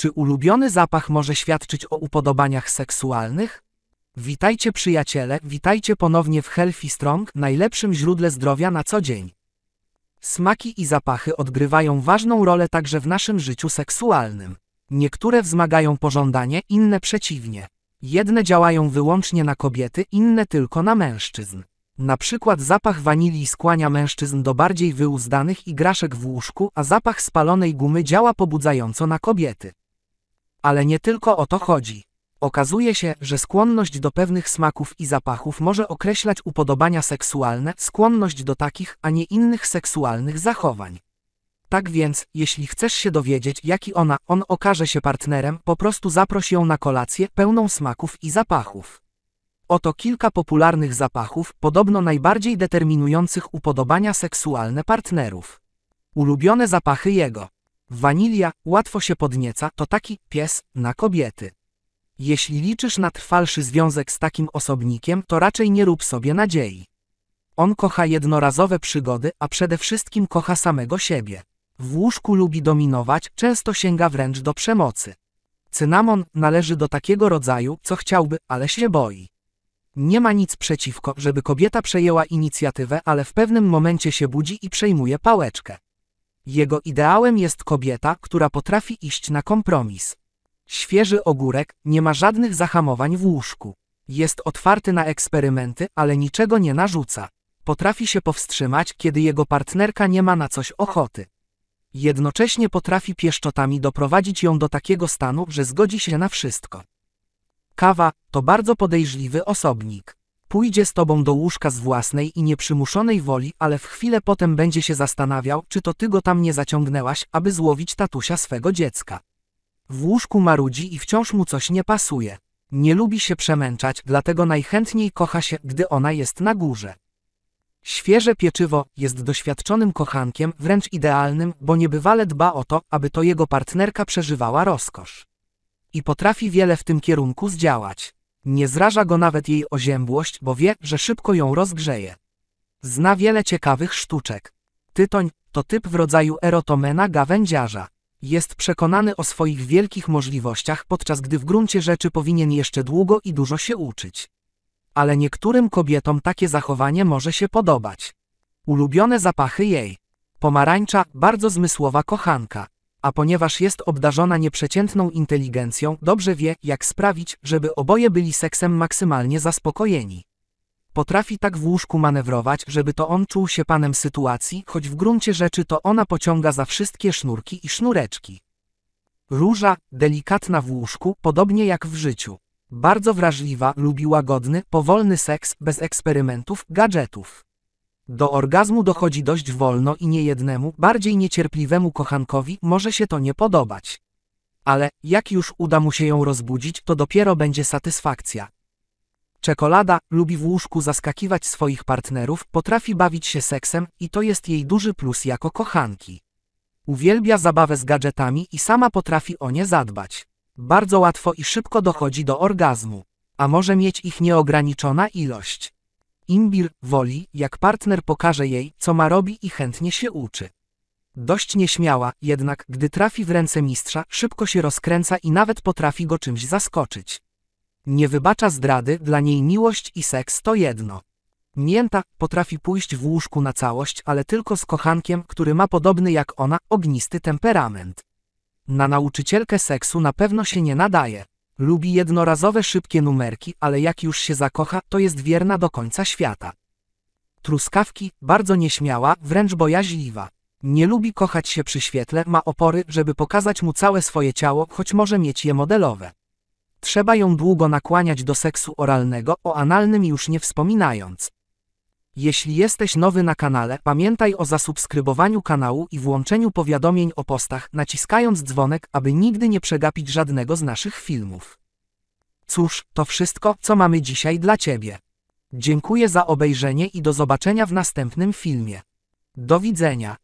Czy ulubiony zapach może świadczyć o upodobaniach seksualnych? Witajcie przyjaciele, witajcie ponownie w Healthy Strong, najlepszym źródle zdrowia na co dzień. Smaki i zapachy odgrywają ważną rolę także w naszym życiu seksualnym. Niektóre wzmagają pożądanie, inne przeciwnie. Jedne działają wyłącznie na kobiety, inne tylko na mężczyzn. Na przykład zapach wanilii skłania mężczyzn do bardziej wyuzdanych igraszek w łóżku, a zapach spalonej gumy działa pobudzająco na kobiety. Ale nie tylko o to chodzi. Okazuje się, że skłonność do pewnych smaków i zapachów może określać upodobania seksualne, skłonność do takich, a nie innych seksualnych zachowań. Tak więc, jeśli chcesz się dowiedzieć, jaki ona, on okaże się partnerem, po prostu zaproś ją na kolację pełną smaków i zapachów. Oto kilka popularnych zapachów, podobno najbardziej determinujących upodobania seksualne partnerów. Ulubione zapachy jego. Wanilia łatwo się podnieca, to taki pies na kobiety. Jeśli liczysz na trwalszy związek z takim osobnikiem, to raczej nie rób sobie nadziei. On kocha jednorazowe przygody, a przede wszystkim kocha samego siebie. W łóżku lubi dominować, często sięga wręcz do przemocy. Cynamon należy do takiego rodzaju, co chciałby, ale się boi. Nie ma nic przeciwko, żeby kobieta przejęła inicjatywę, ale w pewnym momencie się budzi i przejmuje pałeczkę. Jego ideałem jest kobieta, która potrafi iść na kompromis. Świeży ogórek nie ma żadnych zahamowań w łóżku. Jest otwarty na eksperymenty, ale niczego nie narzuca. Potrafi się powstrzymać, kiedy jego partnerka nie ma na coś ochoty. Jednocześnie potrafi pieszczotami doprowadzić ją do takiego stanu, że zgodzi się na wszystko. Kawa to bardzo podejrzliwy osobnik. Pójdzie z tobą do łóżka z własnej i nieprzymuszonej woli, ale w chwilę potem będzie się zastanawiał, czy to ty go tam nie zaciągnęłaś, aby złowić tatusia swego dziecka. W łóżku marudzi i wciąż mu coś nie pasuje. Nie lubi się przemęczać, dlatego najchętniej kocha się, gdy ona jest na górze. Świeże pieczywo jest doświadczonym kochankiem, wręcz idealnym, bo niebywale dba o to, aby to jego partnerka przeżywała rozkosz. I potrafi wiele w tym kierunku zdziałać. Nie zraża go nawet jej oziębłość, bo wie, że szybko ją rozgrzeje. Zna wiele ciekawych sztuczek. Tytoń to typ w rodzaju erotomena gawędziarza. Jest przekonany o swoich wielkich możliwościach, podczas gdy w gruncie rzeczy powinien jeszcze długo i dużo się uczyć. Ale niektórym kobietom takie zachowanie może się podobać. Ulubione zapachy jej. Pomarańcza, bardzo zmysłowa kochanka. A ponieważ jest obdarzona nieprzeciętną inteligencją, dobrze wie, jak sprawić, żeby oboje byli seksem maksymalnie zaspokojeni. Potrafi tak w łóżku manewrować, żeby to on czuł się panem sytuacji, choć w gruncie rzeczy to ona pociąga za wszystkie sznurki i sznureczki. Róża, delikatna w łóżku, podobnie jak w życiu. Bardzo wrażliwa, lubi łagodny, powolny seks, bez eksperymentów, gadżetów. Do orgazmu dochodzi dość wolno i niejednemu, bardziej niecierpliwemu kochankowi może się to nie podobać. Ale jak już uda mu się ją rozbudzić, to dopiero będzie satysfakcja. Czekolada lubi w łóżku zaskakiwać swoich partnerów, potrafi bawić się seksem i to jest jej duży plus jako kochanki. Uwielbia zabawę z gadżetami i sama potrafi o nie zadbać. Bardzo łatwo i szybko dochodzi do orgazmu, a może mieć ich nieograniczona ilość. Imbir woli, jak partner pokaże jej, co ma robi i chętnie się uczy. Dość nieśmiała, jednak gdy trafi w ręce mistrza, szybko się rozkręca i nawet potrafi go czymś zaskoczyć. Nie wybacza zdrady, dla niej miłość i seks to jedno. Mięta potrafi pójść w łóżku na całość, ale tylko z kochankiem, który ma podobny jak ona ognisty temperament. Na nauczycielkę seksu na pewno się nie nadaje. Lubi jednorazowe szybkie numerki, ale jak już się zakocha, to jest wierna do końca świata. Truskawki, bardzo nieśmiała, wręcz bojaźliwa. Nie lubi kochać się przy świetle, ma opory, żeby pokazać mu całe swoje ciało, choć może mieć je modelowe. Trzeba ją długo nakłaniać do seksu oralnego, o analnym już nie wspominając. Jeśli jesteś nowy na kanale, pamiętaj o zasubskrybowaniu kanału i włączeniu powiadomień o postach, naciskając dzwonek, aby nigdy nie przegapić żadnego z naszych filmów. Cóż, to wszystko, co mamy dzisiaj dla Ciebie. Dziękuję za obejrzenie i do zobaczenia w następnym filmie. Do widzenia.